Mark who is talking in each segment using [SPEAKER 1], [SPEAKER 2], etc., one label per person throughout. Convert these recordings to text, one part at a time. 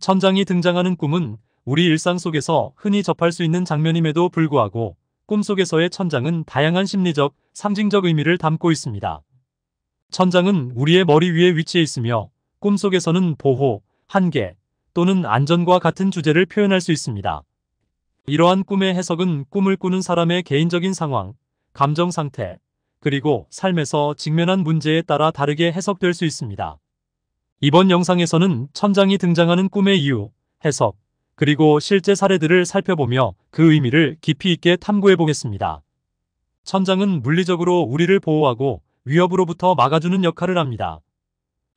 [SPEAKER 1] 천장이 등장하는 꿈은 우리 일상 속에서 흔히 접할 수 있는 장면임에도 불구하고 꿈속에서의 천장은 다양한 심리적, 상징적 의미를 담고 있습니다. 천장은 우리의 머리 위에 위치해 있으며 꿈속에서는 보호, 한계 또는 안전과 같은 주제를 표현할 수 있습니다. 이러한 꿈의 해석은 꿈을 꾸는 사람의 개인적인 상황, 감정 상태, 그리고 삶에서 직면한 문제에 따라 다르게 해석될 수 있습니다. 이번 영상에서는 천장이 등장하는 꿈의 이유, 해석, 그리고 실제 사례들을 살펴보며 그 의미를 깊이 있게 탐구해보겠습니다. 천장은 물리적으로 우리를 보호하고 위협으로부터 막아주는 역할을 합니다.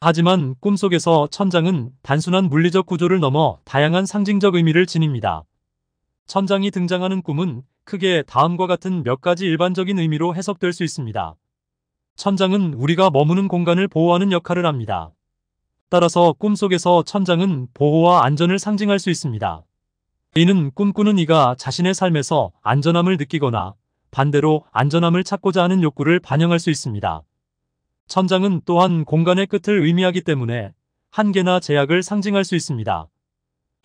[SPEAKER 1] 하지만 꿈속에서 천장은 단순한 물리적 구조를 넘어 다양한 상징적 의미를 지닙니다. 천장이 등장하는 꿈은 크게 다음과 같은 몇 가지 일반적인 의미로 해석될 수 있습니다. 천장은 우리가 머무는 공간을 보호하는 역할을 합니다. 따라서 꿈속에서 천장은 보호와 안전을 상징할 수 있습니다. 이는 꿈꾸는 이가 자신의 삶에서 안전함을 느끼거나 반대로 안전함을 찾고자 하는 욕구를 반영할 수 있습니다. 천장은 또한 공간의 끝을 의미하기 때문에 한계나 제약을 상징할 수 있습니다.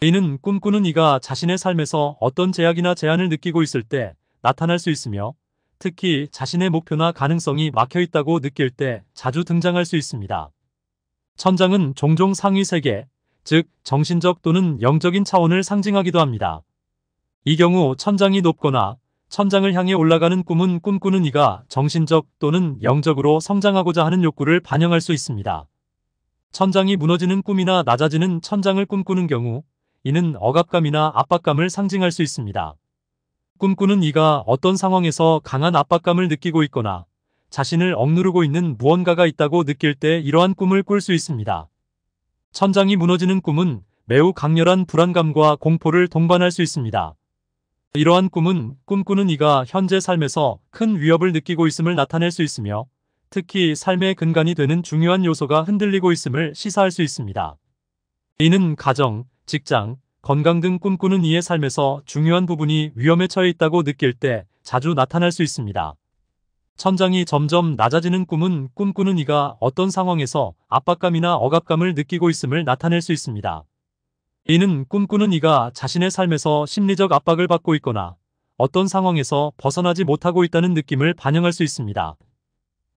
[SPEAKER 1] 이는 꿈꾸는 이가 자신의 삶에서 어떤 제약이나 제한을 느끼고 있을 때 나타날 수 있으며 특히 자신의 목표나 가능성이 막혀 있다고 느낄 때 자주 등장할 수 있습니다. 천장은 종종 상위 세계, 즉 정신적 또는 영적인 차원을 상징하기도 합니다. 이 경우 천장이 높거나 천장을 향해 올라가는 꿈은 꿈꾸는 이가 정신적 또는 영적으로 성장하고자 하는 욕구를 반영할 수 있습니다. 천장이 무너지는 꿈이나 낮아지는 천장을 꿈꾸는 경우 이는 억압감이나 압박감을 상징할 수 있습니다. 꿈꾸는 이가 어떤 상황에서 강한 압박감을 느끼고 있거나 자신을 억누르고 있는 무언가가 있다고 느낄 때 이러한 꿈을 꿀 수 있습니다. 천장이 무너지는 꿈은 매우 강렬한 불안감과 공포를 동반할 수 있습니다. 이러한 꿈은 꿈꾸는 이가 현재 삶에서 큰 위협을 느끼고 있음을 나타낼 수 있으며 특히 삶의 근간이 되는 중요한 요소가 흔들리고 있음을 시사할 수 있습니다. 이는 가정, 직장, 건강 등 꿈꾸는 이의 삶에서 중요한 부분이 위험에 처해 있다고 느낄 때 자주 나타날 수 있습니다. 천장이 점점 낮아지는 꿈은 꿈꾸는 이가 어떤 상황에서 압박감이나 억압감을 느끼고 있음을 나타낼 수 있습니다. 이는 꿈꾸는 이가 자신의 삶에서 심리적 압박을 받고 있거나 어떤 상황에서 벗어나지 못하고 있다는 느낌을 반영할 수 있습니다.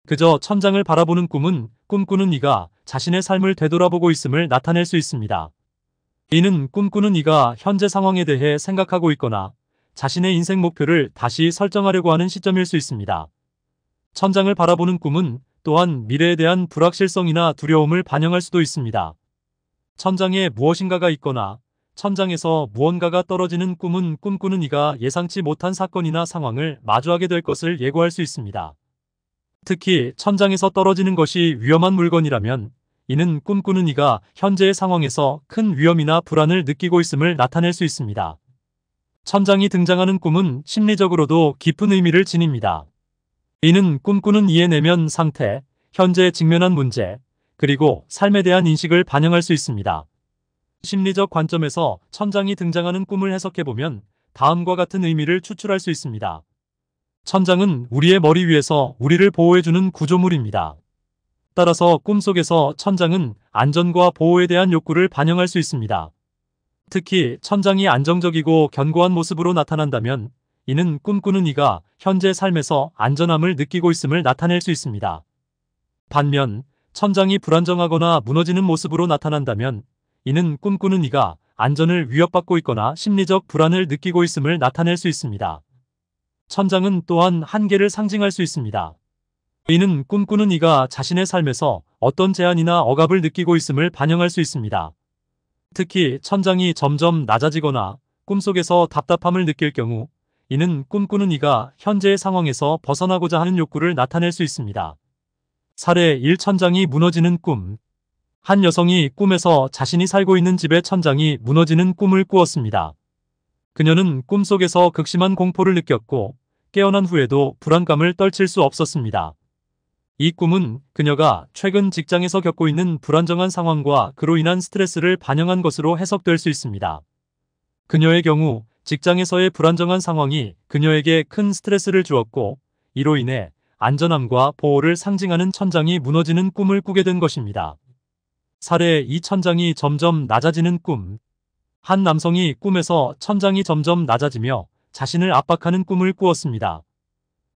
[SPEAKER 1] 그저 천장을 바라보는 꿈은 꿈꾸는 이가 자신의 삶을 되돌아보고 있음을 나타낼 수 있습니다. 이는 꿈꾸는 이가 현재 상황에 대해 생각하고 있거나 자신의 인생 목표를 다시 설정하려고 하는 시점일 수 있습니다. 천장을 바라보는 꿈은 또한 미래에 대한 불확실성이나 두려움을 반영할 수도 있습니다. 천장에 무엇인가가 있거나 천장에서 무언가가 떨어지는 꿈은 꿈꾸는 이가 예상치 못한 사건이나 상황을 마주하게 될 것을 예고할 수 있습니다. 특히 천장에서 떨어지는 것이 위험한 물건이라면 이는 꿈꾸는 이가 현재의 상황에서 큰 위험이나 불안을 느끼고 있음을 나타낼 수 있습니다. 천장이 등장하는 꿈은 심리적으로도 깊은 의미를 지닙니다. 이는 꿈꾸는 이해내면 상태, 현재 에 직면한 문제, 그리고 삶에 대한 인식을 반영할 수 있습니다. 심리적 관점에서 천장이 등장하는 꿈을 해석해보면 다음과 같은 의미를 추출할 수 있습니다. 천장은 우리의 머리 위에서 우리를 보호해주는 구조물입니다. 따라서 꿈속에서 천장은 안전과 보호에 대한 욕구를 반영할 수 있습니다. 특히 천장이 안정적이고 견고한 모습으로 나타난다면 이는 꿈꾸는 이가 현재 삶에서 안전함을 느끼고 있음을 나타낼 수 있습니다. 반면 천장이 불안정하거나 무너지는 모습으로 나타난다면 이는 꿈꾸는 이가 안전을 위협받고 있거나 심리적 불안을 느끼고 있음을 나타낼 수 있습니다. 천장은 또한 한계를 상징할 수 있습니다. 이는 꿈꾸는 이가 자신의 삶에서 어떤 제한이나 억압을 느끼고 있음을 반영할 수 있습니다. 특히 천장이 점점 낮아지거나 꿈속에서 답답함을 느낄 경우 이는 꿈꾸는 이가 현재의 상황에서 벗어나고자 하는 욕구를 나타낼 수 있습니다. 사례 1 천장이 무너지는 꿈. 한 여성이 꿈에서 자신이 살고 있는 집의 천장이 무너지는 꿈을 꾸었습니다. 그녀는 꿈속에서 극심한 공포를 느꼈고 깨어난 후에도 불안감을 떨칠 수 없었습니다. 이 꿈은 그녀가 최근 직장에서 겪고 있는 불안정한 상황과 그로 인한 스트레스를 반영한 것으로 해석될 수 있습니다. 그녀의 경우 직장에서의 불안정한 상황이 그녀에게 큰 스트레스를 주었고 이로 인해 안전함과 보호를 상징하는 천장이 무너지는 꿈을 꾸게 된 것입니다. 사례 이 천장이 점점 낮아지는 꿈. 한 남성이 꿈에서 천장이 점점 낮아지며 자신을 압박하는 꿈을 꾸었습니다.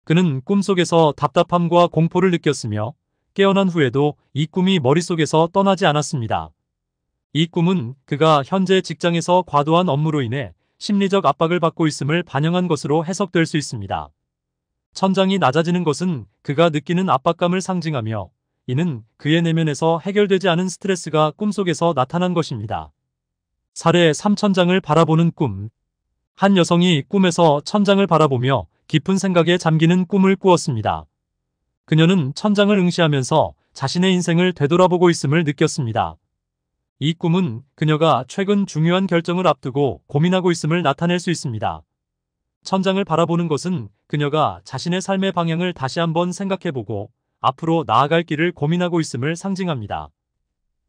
[SPEAKER 1] 그는 꿈속에서 답답함과 공포를 느꼈으며 깨어난 후에도 이 꿈이 머릿속에서 떠나지 않았습니다. 이 꿈은 그가 현재 직장에서 과도한 업무로 인해 심리적 압박을 받고 있음을 반영한 것으로 해석될 수 있습니다. 천장이 낮아지는 것은 그가 느끼는 압박감을 상징하며 이는 그의 내면에서 해결되지 않은 스트레스가 꿈속에서 나타난 것입니다. 사례 3천장을 바라보는 꿈 한 여성이 꿈에서 천장을 바라보며 깊은 생각에 잠기는 꿈을 꾸었습니다. 그녀는 천장을 응시하면서 자신의 인생을 되돌아보고 있음을 느꼈습니다. 이 꿈은 그녀가 최근 중요한 결정을 앞두고 고민하고 있음을 나타낼 수 있습니다. 천장을 바라보는 것은 그녀가 자신의 삶의 방향을 다시 한번 생각해보고 앞으로 나아갈 길을 고민하고 있음을 상징합니다.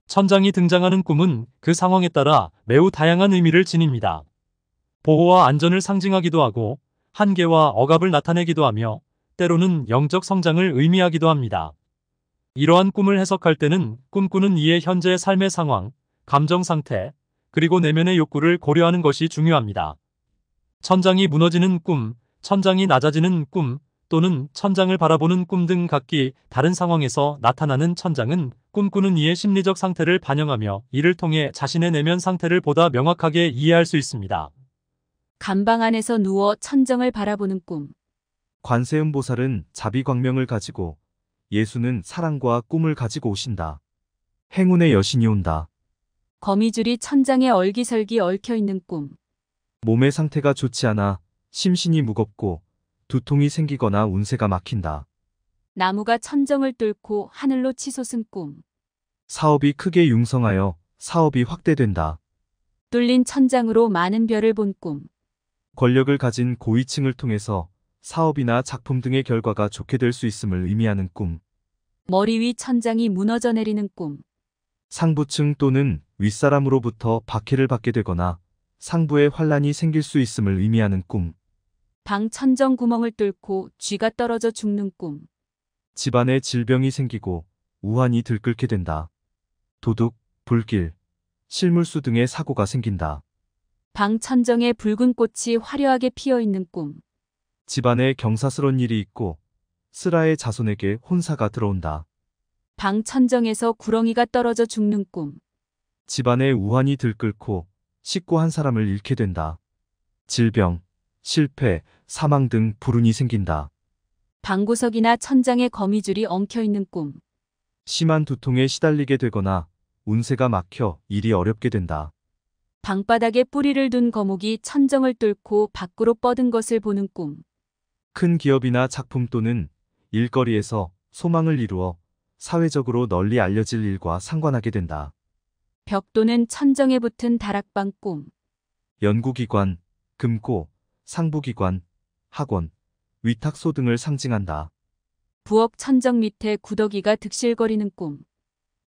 [SPEAKER 1] 천장이 등장하는 꿈은 그 상황에 따라 매우 다양한 의미를 지닙니다. 보호와 안전을 상징하기도 하고 한계와 억압을 나타내기도 하며 때로는 영적 성장을 의미하기도 합니다. 이러한 꿈을 해석할 때는 꿈꾸는 이의 현재 삶의 상황, 감정 상태, 그리고 내면의 욕구를 고려하는 것이 중요합니다. 천장이 무너지는 꿈, 천장이 낮아지는 꿈, 또는 천장을 바라보는 꿈 등 각기 다른 상황에서 나타나는 천장은 꿈꾸는 이의 심리적 상태를 반영하며 이를 통해 자신의 내면 상태를 보다 명확하게 이해할 수 있습니다.
[SPEAKER 2] 감방 안에서 누워 천정을 바라보는 꿈.
[SPEAKER 3] 관세음보살은 자비광명을 가지고 예수는 사랑과 꿈을 가지고 오신다. 행운의 여신이 온다.
[SPEAKER 2] 거미줄이 천장에 얼기설기 얽혀있는 꿈.
[SPEAKER 3] 몸의 상태가 좋지 않아 심신이 무겁고 두통이 생기거나 운세가 막힌다.
[SPEAKER 2] 나무가 천정을 뚫고 하늘로 치솟은 꿈.
[SPEAKER 3] 사업이 크게 융성하여 사업이 확대된다.
[SPEAKER 2] 뚫린 천장으로 많은 별을 본 꿈.
[SPEAKER 3] 권력을 가진 고위층을 통해서 사업이나 작품 등의 결과가 좋게 될 수 있음을 의미하는 꿈.
[SPEAKER 2] 머리 위 천장이 무너져 내리는 꿈.
[SPEAKER 3] 상부층 또는 윗사람으로부터 박해를 받게 되거나 상부에 환란이 생길 수 있음을 의미하는 꿈.
[SPEAKER 2] 방 천정 구멍을 뚫고 쥐가 떨어져 죽는 꿈.
[SPEAKER 3] 집안에 질병이 생기고 우환이 들끓게 된다. 도둑, 불길, 실물수 등의 사고가 생긴다.
[SPEAKER 2] 방 천정에 붉은 꽃이 화려하게 피어 있는 꿈.
[SPEAKER 3] 집안에 경사스런 일이 있고 쓰라의 자손에게 혼사가 들어온다.
[SPEAKER 2] 방 천정에서 구렁이가 떨어져 죽는 꿈.
[SPEAKER 3] 집안의 우환이 들끓고 식구 한 사람을 잃게 된다. 질병, 실패, 사망 등 불운이 생긴다.
[SPEAKER 2] 방구석이나 천장에 거미줄이 엉켜있는 꿈.
[SPEAKER 3] 심한 두통에 시달리게 되거나 운세가 막혀 일이 어렵게 된다.
[SPEAKER 2] 방바닥에 뿌리를 둔 거목이 천정을 뚫고 밖으로 뻗은 것을 보는 꿈.
[SPEAKER 3] 큰 기업이나 작품 또는 일거리에서 소망을 이루어 사회적으로 널리 알려질 일과 상관하게 된다.
[SPEAKER 2] 벽도는 천정에 붙은 다락방 꿈.
[SPEAKER 3] 연구기관, 금고, 상부기관, 학원, 위탁소 등을 상징한다.
[SPEAKER 2] 부엌 천정 밑에 구더기가 득실거리는 꿈.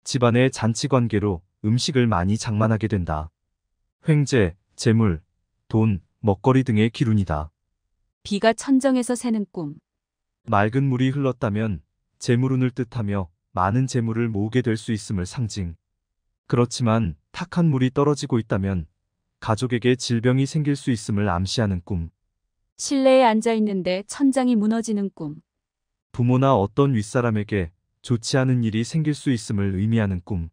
[SPEAKER 3] 집안의 잔치 관계로 음식을 많이 장만하게 된다. 횡재, 재물, 돈, 먹거리 등의 기운이다
[SPEAKER 2] 비가 천정에서 새는 꿈.
[SPEAKER 3] 맑은 물이 흘렀다면 재물운을 뜻하며 많은 재물을 모으게 될 수 있음을 상징. 그렇지만 탁한 물이 떨어지고 있다면 가족에게 질병이 생길 수 있음을 암시하는 꿈.
[SPEAKER 2] 실내에 앉아 있는데 천장이 무너지는 꿈.
[SPEAKER 3] 부모나 어떤 윗사람에게 좋지 않은 일이 생길 수 있음을 의미하는 꿈.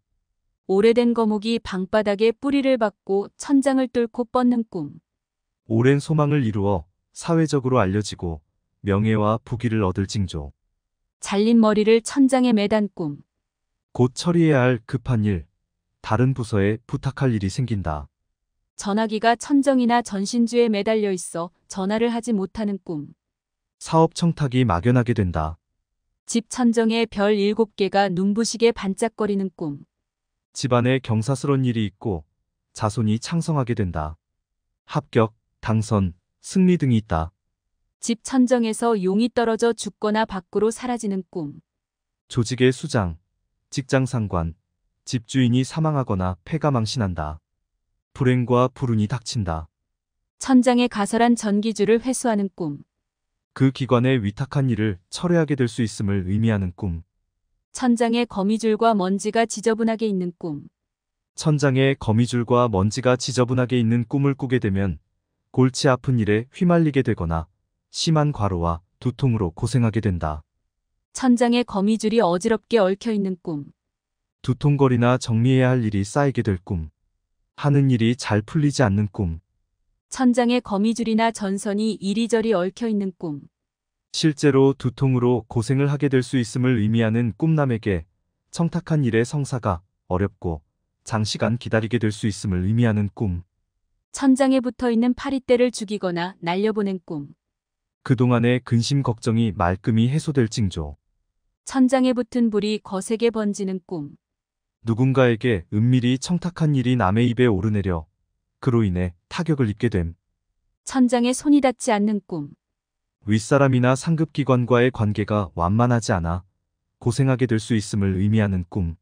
[SPEAKER 2] 오래된 거목이 방바닥에 뿌리를 박고 천장을 뚫고 뻗는 꿈.
[SPEAKER 3] 오랜 소망을 이루어 사회적으로 알려지고 명예와 부귀를 얻을 징조.
[SPEAKER 2] 잘린 머리를 천장에 매단 꿈.
[SPEAKER 3] 곧 처리해야 할 급한 일, 다른 부서에 부탁할 일이 생긴다.
[SPEAKER 2] 전화기가 천정이나 전신주에 매달려 있어 전화를 하지 못하는 꿈.
[SPEAKER 3] 사업 청탁이 막연하게 된다.
[SPEAKER 2] 집 천정에 별 7개가 눈부시게 반짝거리는 꿈.
[SPEAKER 3] 집안에 경사스런 일이 있고 자손이 창성하게 된다. 합격, 당선, 승리 등이 있다.
[SPEAKER 2] 집 천정에서 용이 떨어져 죽거나 밖으로 사라지는 꿈.
[SPEAKER 3] 조직의 수장, 직장 상관, 집주인이 사망하거나 폐가 망신한다. 불행과 불운이 닥친다.
[SPEAKER 2] 천장에 가설한 전기줄을 회수하는 꿈.
[SPEAKER 3] 그 기관에 위탁한 일을 철회하게 될 수 있음을 의미하는 꿈.
[SPEAKER 2] 천장에 거미줄과 먼지가 지저분하게 있는 꿈.
[SPEAKER 3] 천장에 거미줄과 먼지가 지저분하게 있는 꿈을 꾸게 되면 골치 아픈 일에 휘말리게 되거나 심한 과로와 두통으로 고생하게 된다.
[SPEAKER 2] 천장에 거미줄이 어지럽게 얽혀 있는 꿈.
[SPEAKER 3] 두통거리나 정리해야 할 일이 쌓이게 될 꿈. 하는 일이 잘 풀리지 않는 꿈.
[SPEAKER 2] 천장에 거미줄이나 전선이 이리저리 얽혀 있는 꿈.
[SPEAKER 3] 실제로 두통으로 고생을 하게 될 수 있음을 의미하는 꿈남에게 청탁한 일의 성사가 어렵고 장시간 기다리게 될 수 있음을 의미하는 꿈.
[SPEAKER 2] 천장에 붙어 있는 파리떼를 죽이거나 날려보낸 꿈.
[SPEAKER 3] 그동안의 근심 걱정이 말끔히 해소될 징조.
[SPEAKER 2] 천장에 붙은 불이 거세게 번지는 꿈.
[SPEAKER 3] 누군가에게 은밀히 청탁한 일이 남의 입에 오르내려 그로 인해 타격을 입게 됨.
[SPEAKER 2] 천장에 손이 닿지 않는 꿈.
[SPEAKER 3] 윗사람이나 상급기관과의 관계가 완만하지 않아 고생하게 될 수 있음을 의미하는 꿈.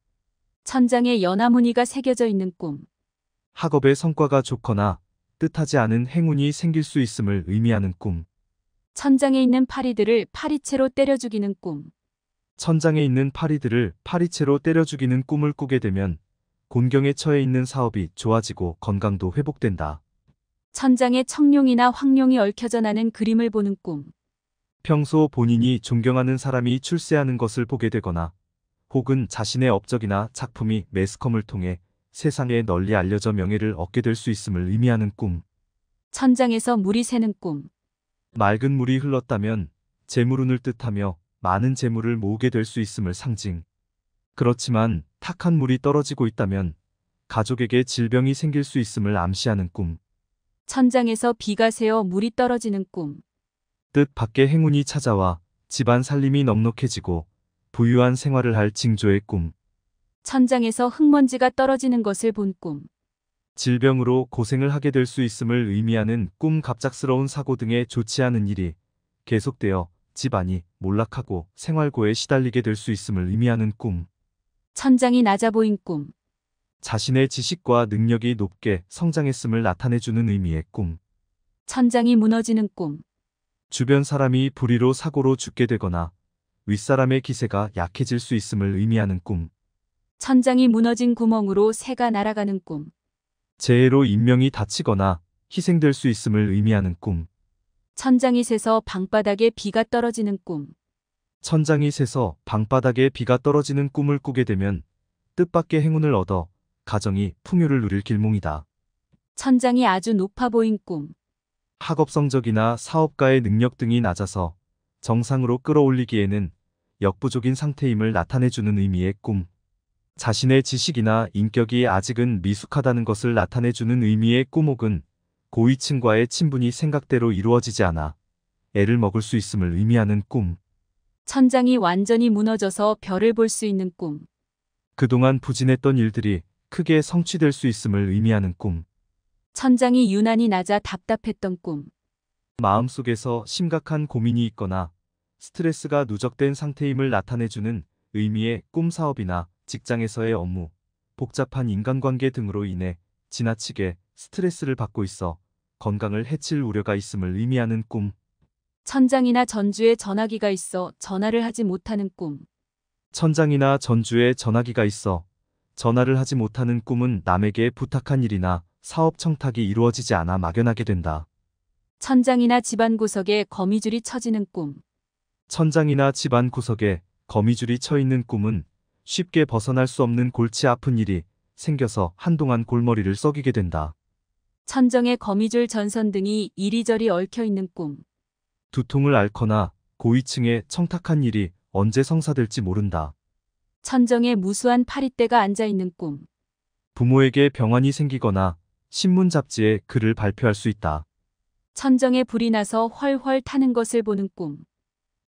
[SPEAKER 2] 천장에 연화무늬가 새겨져 있는 꿈.
[SPEAKER 3] 학업의 성과가 좋거나 뜻하지 않은 행운이 생길 수 있음을 의미하는 꿈.
[SPEAKER 2] 천장에 있는 파리들을 파리채로 때려 죽이는 꿈.
[SPEAKER 3] 천장에 있는 파리들을 파리채로 때려 죽이는 꿈을 꾸게 되면 곤경에 처해 있는 사업이 좋아지고 건강도 회복된다.
[SPEAKER 2] 천장에 청룡이나 황룡이 얽혀져 나는 그림을 보는 꿈.
[SPEAKER 3] 평소 본인이 존경하는 사람이 출세하는 것을 보게 되거나 혹은 자신의 업적이나 작품이 매스컴을 통해 세상에 널리 알려져 명예를 얻게 될 수 있음을 의미하는 꿈.
[SPEAKER 2] 천장에서 물이 새는 꿈.
[SPEAKER 3] 맑은 물이 흘렀다면 재물운을 뜻하며 많은 재물을 모으게 될 수 있음을 상징. 그렇지만 탁한 물이 떨어지고 있다면 가족에게 질병이 생길 수 있음을 암시하는 꿈.
[SPEAKER 2] 천장에서 비가 새어 물이 떨어지는 꿈.
[SPEAKER 3] 뜻 밖의 행운이 찾아와 집안 살림이 넉넉해지고 부유한 생활을 할 징조의 꿈.
[SPEAKER 2] 천장에서 흙먼지가 떨어지는 것을 본 꿈.
[SPEAKER 3] 질병으로 고생을 하게 될 수 있음을 의미하는 꿈 갑작스러운 사고 등에 좋지 않은 일이 계속되어 집안이 몰락하고 생활고에 시달리게 될 수 있음을 의미하는 꿈.
[SPEAKER 2] 천장이 낮아 보인 꿈.
[SPEAKER 3] 자신의 지식과 능력이 높게 성장했음을 나타내주는 의미의 꿈.
[SPEAKER 2] 천장이 무너지는 꿈.
[SPEAKER 3] 주변 사람이 불의로 사고로 죽게 되거나 윗사람의 기세가 약해질 수 있음을 의미하는 꿈.
[SPEAKER 2] 천장이 무너진 구멍으로 새가 날아가는 꿈.
[SPEAKER 3] 재해로 인명이 다치거나 희생될 수 있음을 의미하는 꿈.
[SPEAKER 2] 천장이 새서 방바닥에 비가 떨어지는 꿈.
[SPEAKER 3] 천장이 새서 방바닥에 비가 떨어지는 꿈을 꾸게 되면 뜻밖의 행운을 얻어 가정이 풍요를 누릴 길몽이다.
[SPEAKER 2] 천장이 아주 높아 보인 꿈.
[SPEAKER 3] 학업 성적이나 사업가의 능력 등이 낮아서 정상으로 끌어올리기에는 역부족인 상태임을 나타내주는 의미의 꿈. 자신의 지식이나 인격이 아직은 미숙하다는 것을 나타내주는 의미의 꿈옥은 고위층과의 친분이 생각대로 이루어지지 않아 애를 먹을 수 있음을 의미하는 꿈.
[SPEAKER 2] 천장이 완전히 무너져서 별을 볼 수 있는 꿈.
[SPEAKER 3] 그동안 부진했던 일들이 크게 성취될 수 있음을 의미하는 꿈.
[SPEAKER 2] 천장이 유난히 낮아 답답했던 꿈.
[SPEAKER 3] 마음속에서 심각한 고민이 있거나 스트레스가 누적된 상태임을 나타내주는 의미의 꿈 사업이나 직장에서의 업무, 복잡한 인간관계 등으로 인해 지나치게 스트레스를 받고 있어 건강을 해칠 우려가 있음을 의미하는 꿈.
[SPEAKER 2] 천장이나 전주에 전화기가 있어 전화를 하지 못하는 꿈.
[SPEAKER 3] 천장이나 전주에 전화기가 있어 전화를 하지 못하는 꿈은 남에게 부탁한 일이나 사업 청탁이 이루어지지 않아 막연하게 된다.
[SPEAKER 2] 천장이나 집안 구석에 거미줄이 쳐지는 꿈.
[SPEAKER 3] 천장이나 집안 구석에 거미줄이 쳐 있는 꿈은 쉽게 벗어날 수 없는 골치 아픈 일이 생겨서 한동안 골머리를 썩이게 된다.
[SPEAKER 2] 천정의 거미줄 전선 등이 이리저리 얽혀있는 꿈.
[SPEAKER 3] 두통을 앓거나 고위층에 청탁한 일이 언제 성사될지 모른다.
[SPEAKER 2] 천정에 무수한 파리떼가 앉아있는 꿈.
[SPEAKER 3] 부모에게 병환이 생기거나 신문 잡지에 글을 발표할 수 있다.
[SPEAKER 2] 천정에 불이 나서 훨훨 타는 것을 보는
[SPEAKER 3] 꿈.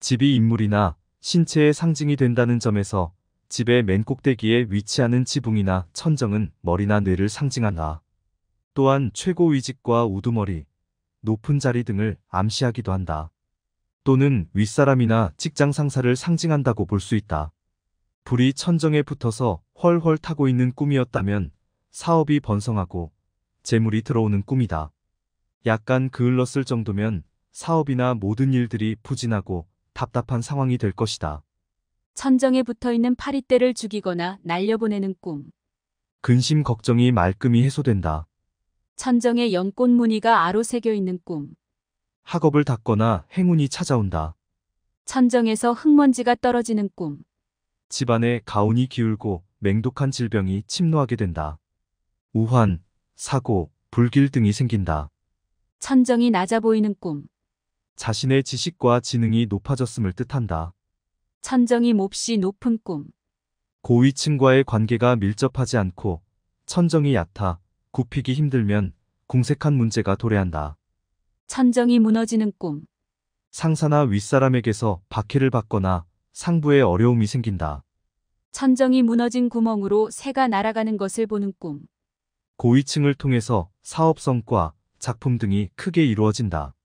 [SPEAKER 3] 집이 인물이나 신체의 상징이 된다는 점에서 집의 맨 꼭대기에 위치하는 지붕이나 천정은 머리나 뇌를 상징한다. 또한 최고위직과 우두머리, 높은 자리 등을 암시하기도 한다. 또는 윗사람이나 직장 상사를 상징한다고 볼 수 있다. 불이 천정에 붙어서 헐헐 타고 있는 꿈이었다면 사업이 번성하고 재물이 들어오는 꿈이다. 약간 그을렀을 정도면 사업이나 모든 일들이 부진하고 답답한 상황이 될 것이다.
[SPEAKER 2] 천정에 붙어있는 파리떼를 죽이거나 날려보내는 꿈.
[SPEAKER 3] 근심 걱정이 말끔히 해소된다.
[SPEAKER 2] 천정의 연꽃 무늬가 아로 새겨 있는 꿈.
[SPEAKER 3] 학업을 닫거나 행운이 찾아온다.
[SPEAKER 2] 천정에서 흙먼지가 떨어지는 꿈.
[SPEAKER 3] 집안에 가온이 기울고 맹독한 질병이 침노하게 된다. 우환, 사고, 불길 등이 생긴다.
[SPEAKER 2] 천정이 낮아 보이는 꿈.
[SPEAKER 3] 자신의 지식과 지능이 높아졌음을 뜻한다.
[SPEAKER 2] 천정이 몹시 높은 꿈.
[SPEAKER 3] 고위층과의 관계가 밀접하지 않고 천정이 얕아 굽히기 힘들면 궁색한 문제가 도래한다.
[SPEAKER 2] 천정이 무너지는 꿈.
[SPEAKER 3] 상사나 윗사람에게서 박해를 받거나 상부에 어려움이 생긴다.
[SPEAKER 2] 천정이 무너진 구멍으로 새가 날아가는 것을 보는 꿈.
[SPEAKER 3] 고위층을 통해서 사업 성과, 작품 등이 크게 이루어진다.